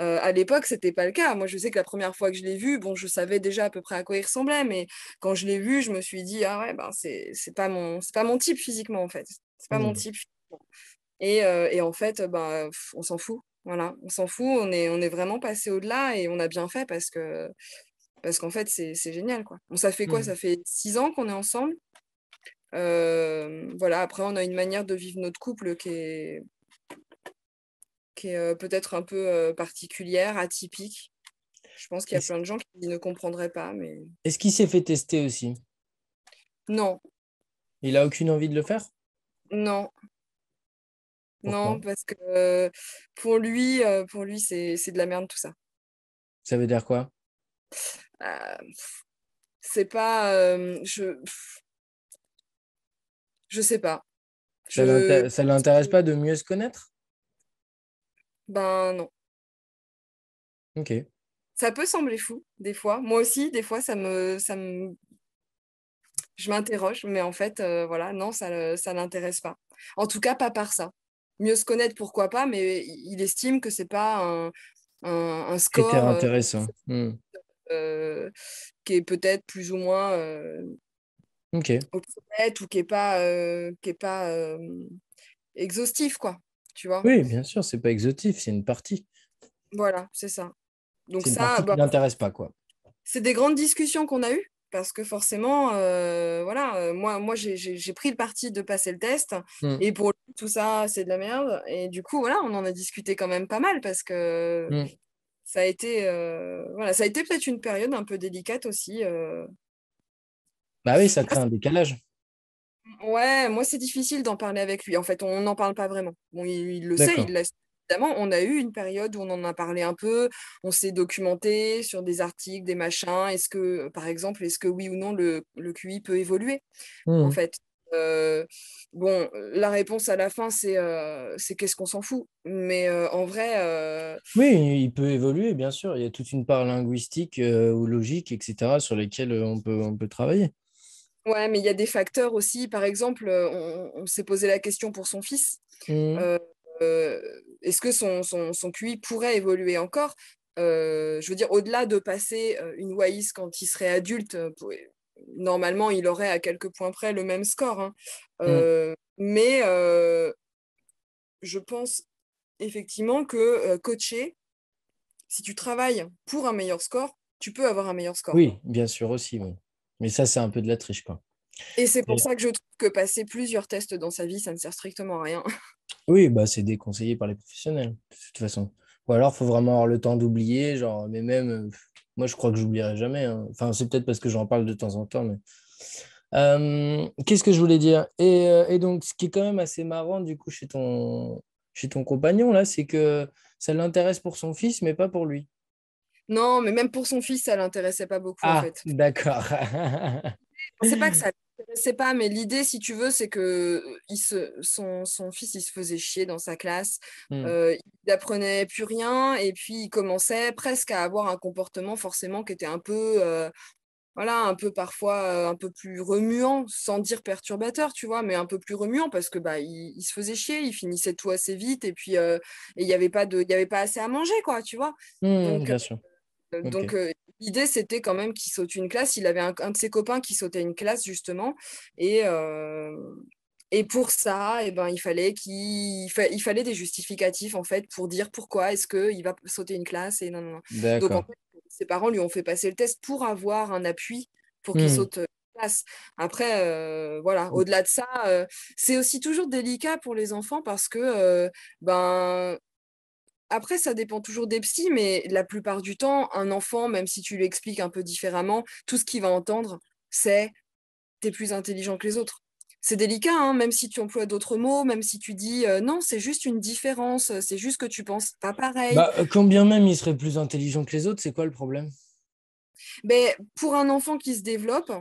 Euh, à l'époque, c'était pas le cas. Moi, je sais que la première fois que je l'ai vu, bon, je savais déjà à peu près à quoi il ressemblait, mais quand je l'ai vu, je me suis dit, ah ouais, ben, c'est pas, mon, pas mon type physiquement, en fait. C'est pas mon hmm. type Et, et, en fait, ben, on s'en fout. Voilà, on s'en fout, on est, on est vraiment passé au-delà et on a bien fait parce que parce qu'en fait, c'est génial, quoi. Bon, ça fait quoi hmm. Ça fait six ans qu'on est ensemble euh, voilà, après, on a une manière de vivre notre couple qui est, qui est euh, peut-être un peu euh, particulière, atypique. Je pense qu'il y a plein de gens qui ne comprendraient pas. Mais... Est-ce qu'il s'est fait tester aussi Non. Il a aucune envie de le faire Non. non, parce que pour lui, pour lui c'est, de la merde tout ça. Ça veut dire quoi C'est pas. je, je sais pas. Ça ne l'intéresse pas de mieux se connaître Ben non. Ok. Ça peut sembler fou, des fois. Moi aussi, des fois, ça me. Ça me... Je m'interroge, mais en fait, euh, voilà, non, ça ne l'intéresse pas. En tout cas, pas par ça. Mieux se connaître, pourquoi pas, mais il estime que ce n'est pas un, un, un score. Euh, intéressant. Hmm. Euh, qui est peut-être plus ou moins ou qui n'est pas, qui est pas euh, euh, exhaustif, quoi. Tu vois oui, bien sûr, c'est pas exhaustif, c'est une partie. Voilà, c'est ça. Donc ça, ça, bah, m'intéresse pas, quoi. C'est des grandes discussions qu'on a eues parce que forcément, euh, voilà, moi, moi j'ai pris le parti de passer le test, hmm. et pour tout ça, c'est de la merde. Et du coup, voilà, on en a discuté quand même pas mal parce que hmm. ça a été, voilà, ça a été peut-être une période un peu délicate aussi bah oui, ça crée un décalage. Ouais, moi c'est difficile d'en parler avec lui. En fait, on n'en parle pas vraiment. Bon, il, le sait, il l'a évidemment, on a eu une période où on en a parlé un peu, on s'est documenté sur des articles, des machins. Est-ce que, par exemple, est-ce que oui ou non le, QI peut évoluer En mmh. fait, euh, bon, la réponse à la fin, c'est euh, qu'est-ce qu'on s'en fout. Mais euh, en vrai. Oui, il peut évoluer, bien sûr. Il y a toute une part linguistique ou logique, etc., sur lesquelles on peut, on peut travailler. Ouais, mais il y a des facteurs aussi. Par exemple, euh, on, s'est posé la question pour son fils. Mmh. Euh, euh, est-ce que son, son, QI pourrait évoluer encore Je veux dire, au-delà de passer une WAIS quand il serait adulte, normalement, il aurait à quelques points près le même score. Hein. Mmh. mais je pense effectivement que coacher, si tu travailles pour un meilleur score, tu peux avoir un meilleur score. Oui, bien sûr aussi. Mais ça, c'est un peu de la triche, quoi. Et c'est pour ça que je trouve que passer plusieurs tests dans sa vie, ça ne sert strictement à rien. Oui, bah c'est déconseillé par les professionnels, de toute façon. Ou alors, il faut vraiment avoir le temps d'oublier, genre, mais même, euh, moi, je crois que j'oublierai jamais. Hein. Enfin, c'est peut-être parce que j'en parle de temps en temps, mais... Euh, qu'est-ce que je voulais dire et, euh, et, donc, ce qui est quand même assez marrant, du coup, chez ton, chez ton compagnon, là, c'est que ça l'intéresse pour son fils, mais pas pour lui. Non, mais même pour son fils, ça l'intéressait pas beaucoup en ah, fait. D'accord. c'est pas que ça l'intéressait pas, mais l'idée, si tu veux, c'est que euh, il son, fils, il se faisait chier dans sa classe. Hmm. Euh, il n'apprenait plus rien et puis il commençait presque à avoir un comportement forcément qui était un peu euh, voilà, un peu parfois un peu plus remuant, sans dire perturbateur, tu vois, mais un peu plus remuant parce que bah il, se faisait chier, il finissait tout assez vite et puis il n'y avait pas de, il y avait pas assez à manger quoi, tu vois. Hmm, bien sûr. Euh, donc, euh, l'idée, c'était quand même qu'il saute une classe. Il avait un, de ses copains qui sautait une classe, justement. Et, euh, et pour ça, et eh ben, il, fallait fallait des justificatifs, en fait, pour dire pourquoi est-ce qu'il va sauter une classe. Et non, non, non. Donc, en fait, ses parents lui ont fait passer le test pour avoir un appui pour qu'il hmm. saute une classe. Après, voilà, au-delà de ça, c'est aussi toujours délicat pour les enfants parce que, ben après, ça dépend toujours des psys, mais la plupart du temps, un enfant, même si tu lui expliques un peu différemment, tout ce qu'il va entendre, c'est t'es plus intelligent que les autres. C'est délicat, hein, même si tu emploies d'autres mots, même si tu dis euh, non, c'est juste une différence, c'est juste que tu penses pas pareil. Combien bah, euh, même il serait plus intelligent que les autres, c'est quoi le problème mais ben, Pour un enfant qui se développe,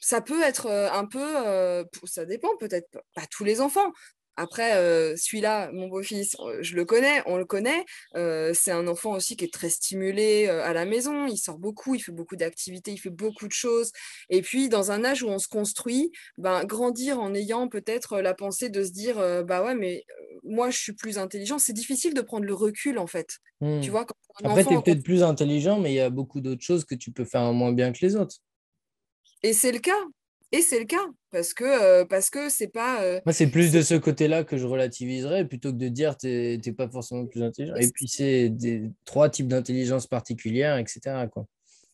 ça peut être euh, un peu, ça dépend peut-être pas tous les enfants, après, euh, celui-là, mon beau-fils, je le connais, on le connaît. Euh, c'est un enfant aussi qui est très stimulé euh, à la maison. Il sort beaucoup, il fait beaucoup d'activités, il fait beaucoup de choses. Et puis, dans un âge où on se construit, ben, grandir en ayant peut-être la pensée de se dire, bah ouais, mais moi, je suis plus intelligent. C'est difficile de prendre le recul, en fait. Tu hmm. vois, quand un Après, tu es peut-être plus intelligent, mais il y a beaucoup d'autres choses que tu peux faire moins bien que les autres. Et c'est le cas. Et c'est le cas, parce que euh, parce que c'est pas. Euh, Moi, c'est plus de ce côté-là que je relativiserais plutôt que de dire tu n'es pas forcément plus intelligent. Et puis c'est trois types d'intelligence particulière, etc. Quoi.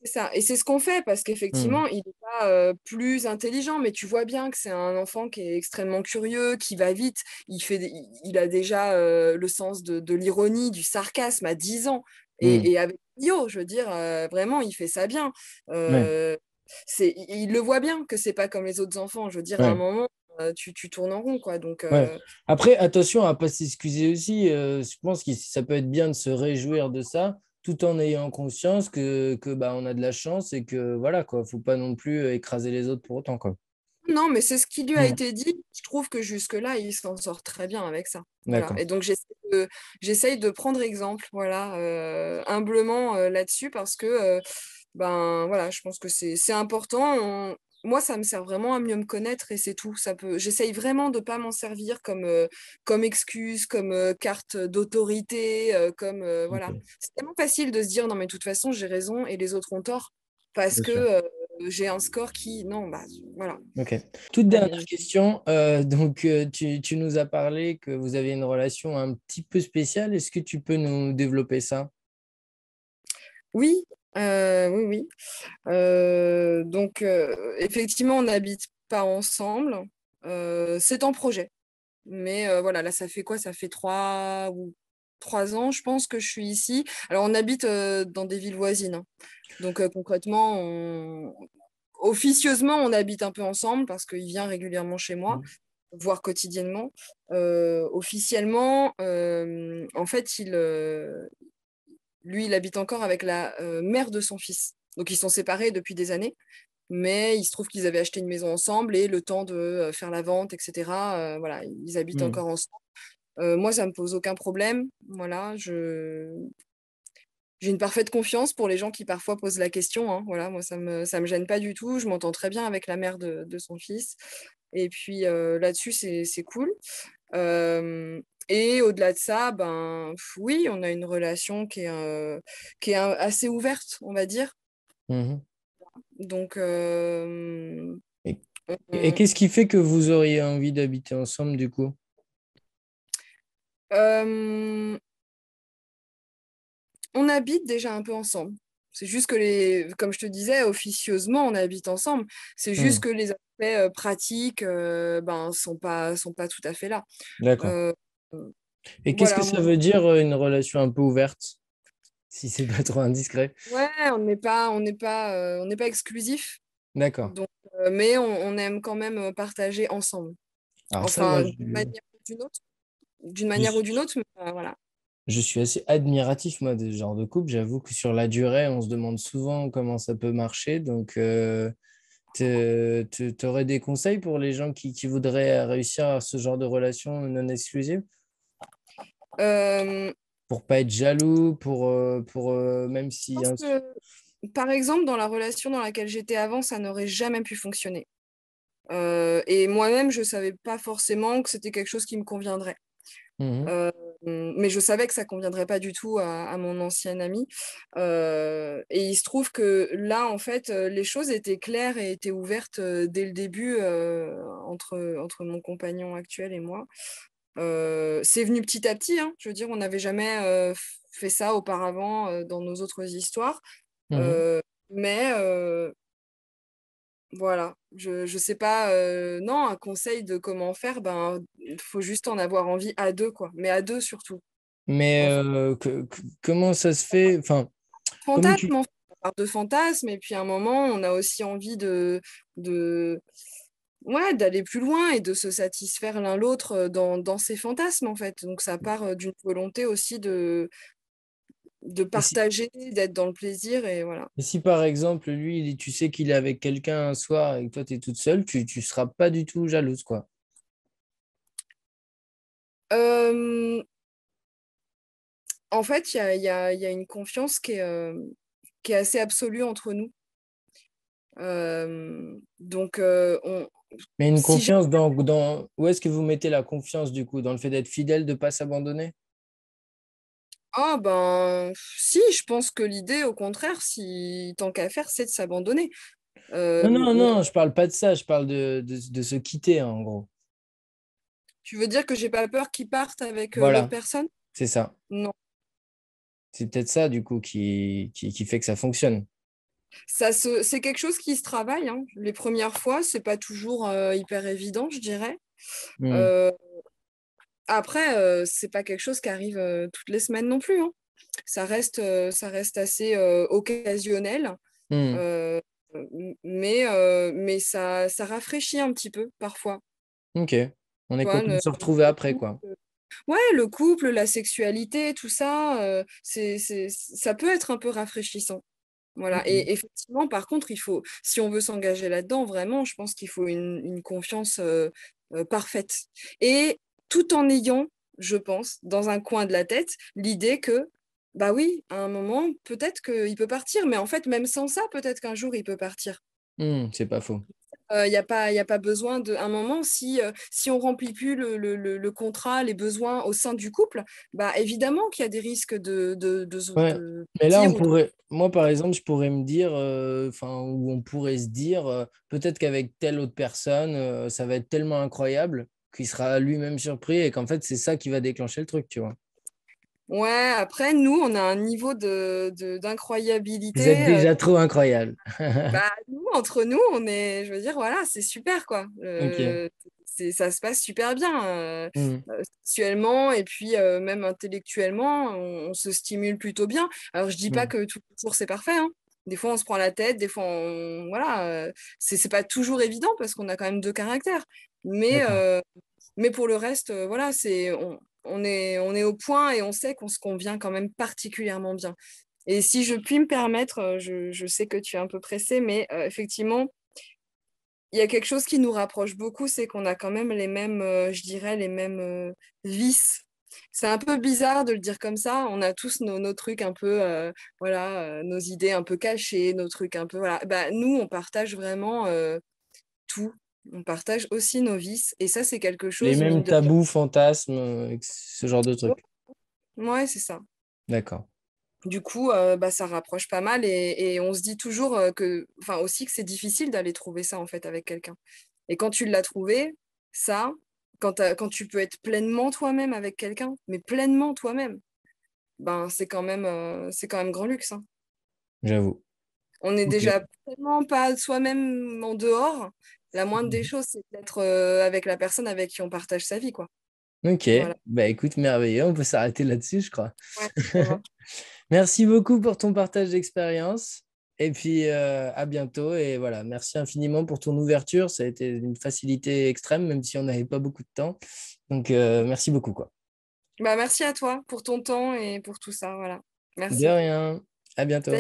C'est ça. Et c'est ce qu'on fait parce qu'effectivement, hmm. il n'est pas euh, plus intelligent, mais tu vois bien que c'est un enfant qui est extrêmement curieux, qui va vite. Il, fait, il a déjà le sens de, l'ironie, du sarcasme à 10 ans. Et, hmm. avec Yo, je veux dire, vraiment, il fait ça bien c'est il le voit bien que c'est pas comme les autres enfants. Je veux dire, à un moment, euh, tu, tu, tournes en rond, quoi. Donc, euh, Après, attention à pas s'excuser aussi. Euh, je pense que ça peut être bien de se réjouir de ça, tout en ayant conscience que, que bah, on a de la chance et que voilà, quoi. Faut pas non plus écraser les autres pour autant, quoi. Non, mais c'est ce qui lui a été dit. Je trouve que jusque-là, il s'en sort très bien avec ça. Et donc, j'essaye de, prendre exemple, voilà, humblement là-dessus, parce que ben voilà, je pense que c'est important. moi, ça me sert vraiment à mieux me connaître et c'est tout. Ça peut. J'essaye vraiment de pas m'en servir comme euh, comme excuse, comme euh, carte d'autorité, euh, comme voilà. C'est tellement facile de se dire non mais de toute façon j'ai raison et les autres ont tort parce que j'ai un score qui non bah voilà. Ok. Toute dernière question. donc tu, tu nous as parlé que vous avez une relation un petit peu spéciale. Est-ce que tu peux nous développer ça? Oui, euh, oui, oui. Euh, donc, euh, effectivement, on n'habite pas ensemble. c'est en projet. Mais voilà, là, ça fait quoi Ça fait trois ou trois ans, je pense, que je suis ici. Alors, on habite dans des villes voisines. Hein. Donc, concrètement, officieusement, on habite un peu ensemble parce qu'il vient régulièrement chez moi. Mmh. voire quotidiennement. officiellement, en fait, il, lui, il habite encore avec la euh, mère de son fils. Donc, ils sont séparés depuis des années. Mais il se trouve qu'ils avaient acheté une maison ensemble et le temps de euh, faire la vente, etc. Euh, voilà, ils habitent hmm. encore ensemble. moi, ça ne me pose aucun problème. Voilà, je j'ai une parfaite confiance pour les gens qui parfois posent la question. Hein. Voilà, moi, ça me me gêne pas du tout. Je m'entends très bien avec la mère de, son fils. Et puis là-dessus, c'est cool. Et au-delà de ça, ben, oui, on a une relation qui est, euh, qui est assez ouverte, on va dire. Mmh Donc. et, qu'est-ce qui fait que vous auriez envie d'habiter ensemble, du coup On habite déjà un peu ensemble. C'est juste que, les, comme je te disais, officieusement, on habite ensemble. C'est juste mmh. que les aspects euh, pratiques ne euh, ben, sont, pas, sont pas tout à fait là. D'accord. Et qu'est-ce que ça veut dire euh, une relation un peu ouverte si c'est pas trop indiscret. Ouais, on n'est pas, on n'est pas, euh, on pas exclusif. D'accord. Euh, mais on, aime quand même partager ensemble. enfin, d'une manière ou d'une autre, d'une manière je... ou d'une autre, voilà. Je suis assez admiratif moi de ce genre de couple. J'avoue que sur la durée, on se demande souvent comment ça peut marcher. Donc, tu aurais des conseils pour les gens qui, qui voudraient réussir à ce genre de relation non exclusive euh, pour pas être jaloux, pour, euh, pour euh, même si. par exemple, dans la relation dans laquelle j'étais avant, ça n'aurait jamais pu fonctionner. et moi-même, je savais pas forcément que c'était quelque chose qui me conviendrait. Mmh mais je savais que ça conviendrait pas du tout à, mon ancien ami et il se trouve que là, en fait, les choses étaient claires et étaient ouvertes dès le début entre, entre mon compagnon actuel et moi. Euh, c'est venu petit à petit. Hein. Je veux dire, on n'avait jamais euh, fait ça auparavant euh, dans nos autres histoires. Mmh mais voilà, je ne sais pas, non, un conseil de comment faire, ben, il faut juste en avoir envie à deux, quoi, mais à deux surtout. Mais comment ça se fait enfin, Fantasme, on parle de fantasme, et puis à un moment, on a aussi envie de, de, ouais, d'aller plus loin et de se satisfaire l'un l'autre euh, dans, dans ses fantasmes, en fait. Donc, ça part euh, d'une volonté aussi de, de partager, d'être dans le plaisir. Et voilà. Et si par exemple, lui, tu sais qu'il est avec quelqu'un un soir et que toi, tu es toute seule, tu ne seras pas du tout jalouse, quoi. En fait, il y a, une confiance qui est, euh, qui est assez absolue entre nous. donc, on, mais une confiance dans, Où est-ce que vous mettez la confiance du coup Dans le fait d'être fidèle, de ne pas s'abandonner ah ben si, je pense que l'idée, au contraire, si tant qu'à faire, c'est de s'abandonner. Euh, non, non, non, je parle pas de ça, je parle de, se quitter hein, en gros. Tu veux dire que j'ai pas peur qu'ils partent avec euh, l'autre personne C'est ça. Non. C'est peut-être ça du coup qui, fait que ça fonctionne ça c'est quelque chose qui se travaille. Hein. Les premières fois, c'est pas toujours euh, hyper évident, je dirais. Mmh. Euh, après, euh, c'est pas quelque chose qui arrive toutes les semaines non plus. Hein. Ça reste, ça reste assez occasionnel. Mmh. mais ça, ça rafraîchit un petit peu parfois. Ok. On est content de se retrouver après, quoi. Ouais, le couple, la sexualité, tout ça, ça peut être un peu rafraîchissant. Voilà. Mmh Et effectivement, par contre, il faut, si on veut s'engager là-dedans, vraiment, je pense qu'il faut une, confiance parfaite. Et tout en ayant, je pense, dans un coin de la tête, l'idée que, bah oui, à un moment, peut-être qu'il peut partir, mais en fait, même sans ça, peut-être qu'un jour, il peut partir. Mmh, c'est pas faux. Euh, il n'y a, pas, a pas besoin d'un moment, si, euh, si on remplit plus le, le, contrat, les besoins au sein du couple, bah, évidemment qu'il y a des risques de. de, de, Mais là, on pourrait. Moi, par exemple, je pourrais me dire, euh, enfin, ou on pourrait se dire, peut-être qu'avec telle autre personne, ça va être tellement incroyable qu'il sera lui-même surpris et qu'en fait, c'est ça qui va déclencher le truc, tu vois. Ouais, après, nous, on a un niveau d'incroyabilité. De, Vous êtes euh, déjà trop incroyable. bah, nous, entre nous, on est, je veux dire, voilà, c'est super, quoi. Euh, Ça se passe super bien, euh, mmh. euh sexuellement et puis euh, même intellectuellement, on, se stimule plutôt bien. Alors, je dis pas mmh. que tout le c'est parfait. Hein. Des fois, on se prend la tête, des fois, on, voilà, c'est pas toujours évident parce qu'on a quand même deux caractères. Mais, mais pour le reste, voilà, c'est on est, on est au point et on sait qu'on se convient quand même particulièrement bien. Et si je puis me permettre, euh, je, sais que tu es un peu pressé, mais euh, effectivement, il y a quelque chose qui nous rapproche beaucoup, c'est qu'on a quand même les mêmes, euh, je dirais, les mêmes vices. C'est un peu bizarre de le dire comme ça. On a tous nos, trucs un peu, voilà, nos idées un peu cachées, nos trucs un peu, voilà. Bah, nous, on partage vraiment tout on partage aussi nos vices. Et ça, c'est quelque chose. Les mêmes tabous, fantasmes, euh, ce genre de trucs. Ouais, c'est ça. D'accord. Du coup, euh, bah, ça rapproche pas mal et, on se dit toujours euh, que, enfin aussi que c'est difficile d'aller trouver ça en fait avec quelqu'un. Et quand tu l'as trouvé, ça, quand, tu peux être pleinement toi-même avec quelqu'un, mais pleinement toi-même, ben c'est quand même c'est quand même grand luxe. Hein. J'avoue. On n'est déjà tellement pas soi-même en dehors la moindre des mmh. choses, c'est d'être euh, avec la personne avec qui on partage sa vie, quoi. Ok, bah, écoute, merveilleux, on peut s'arrêter là-dessus, je crois. merci beaucoup pour ton partage d'expérience. Et puis euh, à bientôt. Et voilà, merci infiniment pour ton ouverture. Ça a été une facilité extrême, même si on n'avait pas beaucoup de temps. Donc euh, merci beaucoup. Quoi. Bah, merci à toi pour ton temps et pour tout ça. Voilà. Merci. De rien. À bientôt.